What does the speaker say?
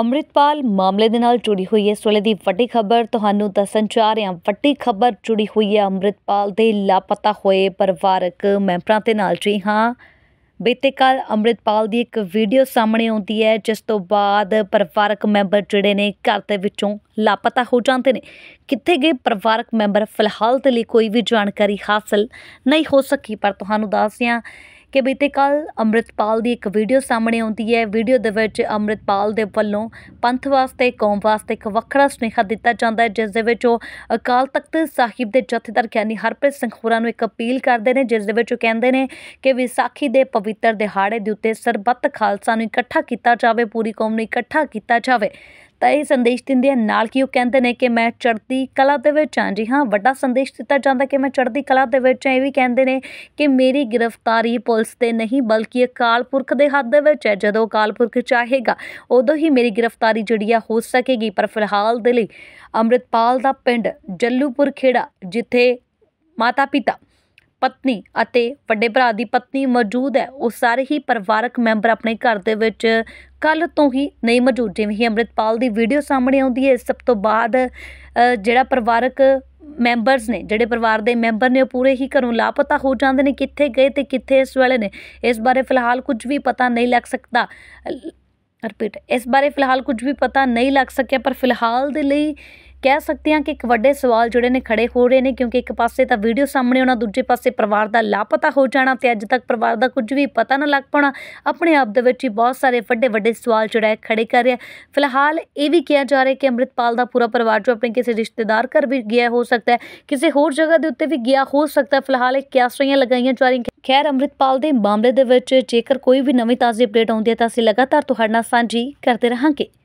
ਅਮਰਿਤਪਾਲ ਮਾਮਲੇ ਦੇ ਨਾਲ ਜੁੜੀ ਹੋਈ ਇਸ ਵੇਲੇ ਦੀ ਵੱਡੀ ਖਬਰ ਤੁਹਾਨੂੰ ਦੱਸਣ ਜਾ ਰਹੇ ਹਾਂ ਵੱਡੀ ਖਬਰ ਜੁੜੀ ਹੋਈ ਹੈ ਅਮਰਿਤਪਾਲ ਦੇ ਲਾਪਤਾ ਹੋਏ ਪਰਿਵਾਰਕ ਮੈਂਬਰਾਂ ਦੇ ਨਾਲ ਜੀ ਹਾਂ ਬੀਤੇ ਕੱਲ ਅਮਰਿਤਪਾਲ ਦੀ ਇੱਕ ਵੀਡੀਓ ਸਾਹਮਣੇ ਆਉਂਦੀ ਹੈ ਜਿਸ ਤੋਂ ਬਾਅਦ ਪਰਿਵਾਰਕ ਮੈਂਬਰ ਜਿਹੜੇ ਨੇ ਘਰ ਦੇ ਵਿੱਚੋਂ ਲਾਪਤਾ ਹੋ ਜਾਂਦੇ ਨੇ ਕਿੱਥੇ ਗਏ ਪਰਿਵਾਰਕ ਮੈਂਬਰ ਫਿਲਹਾਲ ਤੇ ਲਈ ਕੋਈ ਵੀ ਜਾਣਕਾਰੀ ਹਾਸਲ ਨਹੀਂ ਹੋ ਸਕੀ ਪਰ ਤੁਹਾਨੂੰ ਦੱਸਿਆ ਕਿ ਬੀਤੇ ਕੱਲ ਅੰਮ੍ਰਿਤਪਾਲ ਦੀ ਇੱਕ ਵੀਡੀਓ ਸਾਹਮਣੇ ਆਉਂਦੀ ਹੈ ਵੀਡੀਓ ਦੇ ਵਿੱਚ ਅੰਮ੍ਰਿਤਪਾਲ ਦੇ ਵੱਲੋਂ ਪੰਥ ਵਾਸਤੇ ਕੌਮ ਵਾਸਤੇ ਇੱਕ ਵੱਖਰਾ ਸੁਨੇਹਾ ਦਿੱਤਾ ਜਾਂਦਾ ਹੈ ਜਿਸ ਦੇ ਵਿੱਚ ਉਹ ਅਕਾਲ ਤਖਤ ਸਾਹਿਬ ਦੇ ਜਥੇਦਾਰ ਗਿਆਨੀ ਹਰਪ੍ਰੀਤ ਸਿੰਘ ਹੋਰਾਂ ਨੂੰ ਇੱਕ ਅਪੀਲ ਕਰਦੇ ਨੇ ਜਿਸ ਦੇ ਵਿੱਚ ਉਹ ਕਹਿੰਦੇ ਨੇ ਕਿ ਵਿਸਾਖੀ ਦੇ ਪਵਿੱਤਰ ਦਿਹਾੜੇ ਦੇ ਉੱਤੇ ਸਰਬੱਤ ਖਾਲਸਾ ਨੂੰ ਇਕੱਠਾ ਕੀਤਾ ਜਾਵੇ ਪੂਰੀ ਕੌਮ ਨੂੰ ਇਕੱਠਾ ਕੀਤਾ ਜਾਵੇ ਤਾਂ ਇਹ ਸੰਦੇਸ਼ ਦਿੰਦੇ ਆ ਨਾਲ ਕਿ ਉਹ ਕਹਿੰਦੇ ਨੇ ਕਿ ਮੈਂ ਚੜ੍ਹਦੀ ਕਲਾ ਦੇ ਵਿੱਚ ਹਾਂ ਜੀ ਹਾਂ ਵੱਡਾ ਸੰਦੇਸ਼ ਦਿੱਤਾ ਜਾਂਦਾ ਕਿ ਮੈਂ ਚੜ੍ਹਦੀ ਕਲਾ ਦੇ ਵਿੱਚ ਹਾਂ ਇਹ ਵੀ ਕਹਿੰਦੇ ਨੇ ਕਿ ਮੇਰੀ ਗ੍ਰਿਫਤਾਰੀ ਪੁਲਿਸ ਤੇ ਨਹੀਂ ਬਲਕਿ ਅਕਾਲ ਪੁਰਖ ਦੇ ਹੱਥ ਦੇ ਵਿੱਚ ਹੈ ਜਦੋਂ ਅਕਾਲ ਪੁਰਖ ਚਾਹੇਗਾ ਉਦੋਂ ਹੀ ਮੇਰੀ ਗ੍ਰਿਫਤਾਰੀ ਜਿਹੜੀ ਆ ਹੋ ਸਕੇਗੀ ਪਰ ਫਿਲਹਾਲ ਦੇ ਲਈ ਅੰਮ੍ਰਿਤਪਾਲ ਦਾ ਪਿੰਡ ਜੱਲੂਪੁਰ ਖੇੜਾ ਜਿੱਥੇ ਮਾਤਾ ਪਿਤਾ ਪਤਨੀ ਅਤੇ ਵੱਡੇ ਭਰਾ ਦੀ ਪਤਨੀ ਮੌਜੂਦ ਹੈ ਉਹ ਸਾਰੇ ਹੀ ਪਰਿਵਾਰਕ ਮੈਂਬਰ ਆਪਣੇ ਘਰ ਦੇ ਵਿੱਚ ਕੱਲ ਤੋਂ ਹੀ ਨਹੀਂ ਮੌਜੂਦ ਜਿਵੇਂ ਹੀ ਅੰਮ੍ਰਿਤਪਾਲ ਦੀ ਵੀਡੀਓ ਸਾਹਮਣੇ ਆਉਂਦੀ ਹੈ ਸਭ ਤੋਂ ਬਾਅਦ ਜਿਹੜਾ ਪਰਿਵਾਰਕ ਮੈਂਬਰਸ ਨੇ ਜਿਹੜੇ ਪਰਿਵਾਰ ਦੇ ਮੈਂਬਰ ਨੇ ਉਹ ਪੂਰੇ ਹੀ ਘਰੋਂ ਲਾਪਤਾ ਹੋ ਜਾਂਦੇ ਨੇ ਕਿੱਥੇ ਗਏ ਤੇ ਕਿੱਥੇ ਇਸ ਵੇਲੇ ਨੇ ਇਸ ਬਾਰੇ ਫਿਲਹਾਲ ਕੁਝ ਵੀ ਪਤਾ ਨਹੀਂ ਲੱਗ ਸਕਦਾ ਰਿਪੀਟ ਇਸ ਬਾਰੇ ਫਿਲਹਾਲ ਕੁਝ ਵੀ ਪਤਾ ਨਹੀਂ ਲੱਗ ਸਕਿਆ ਪਰ ਫਿਲਹਾਲ ਦੇ ਲਈ ਕਹਿ ਸਕਦੇ ਹਾਂ ਕਿ ਇੱਕ ਵੱਡੇ ਸਵਾਲ ਜਿਹੜੇ ਨੇ ਖੜੇ ਹੋ ਰਹੇ ਨੇ ਕਿਉਂਕਿ ਇੱਕ ਪਾਸੇ ਤਾਂ ਵੀਡੀਓ ਸਾਹਮਣੇ ਆਉਣਾ ਦੂਜੇ ਪਾਸੇ ਪਰਿਵਾਰ ਦਾ ਲਾਪਤਾ ਹੋ ਜਾਣਾ ਤੇ ਅੱਜ ਤੱਕ ਪਰਿਵਾਰ ਦਾ ਕੁਝ ਵੀ ਪਤਾ ਨਾ ਲੱਗ ਪਾਉਣਾ ਆਪਣੇ ਆਪ ਦੇ ਵਿੱਚ ਹੀ ਬਹੁਤ ਸਾਰੇ ਵੱਡੇ ਵੱਡੇ ਸਵਾਲ ਜਿਹੜਾ ਹੈ ਖੜੇ ਕਰ ਰਿਹਾ ਫਿਲਹਾਲ ਇਹ ਵੀ ਕਿਹਾ ਜਾ ਰਿਹਾ ਕਿ ਅੰਮ੍ਰਿਤਪਾਲ ਦਾ ਪੂਰਾ ਪਰਿਵਾਰ ਜੋ ਆਪਣੇ ਕਿਸੇ ਰਿਸ਼ਤੇਦਾਰ ਘਰ ਵੀ ਗਿਆ ਹੋ ਸਕਦਾ ਹੈ ਕਿਸੇ ਹੋਰ ਜਗ੍ਹਾ ਦੇ ਉੱਤੇ ਵੀ ਗਿਆ ਹੋ ਸਕਦਾ ਫਿਲਹਾਲ ਇਹ ਕਿਆਸਰੀਆਂ ਲਗਾਈਆਂ ਜਾ ਰਹੀਆਂ ਖੈਰ ਅੰਮ੍ਰਿਤਪਾਲ ਦੇ ਮਾਮਲੇ ਦੇ ਵਿੱਚ ਜੇਕਰ ਕੋਈ ਵੀ ਨਵੀਂ ਤਾਜ਼ੀ ਅਪਡੇਟ ਆਉਂਦੀ ਹੈ ਤਾਂ ਅਸੀਂ ਲਗਾਤਾਰ ਤੁਹਾਡੇ ਨਾਲ ਸਾਂਝੀ ਕਰਦੇ ਰਹਾਂਗੇ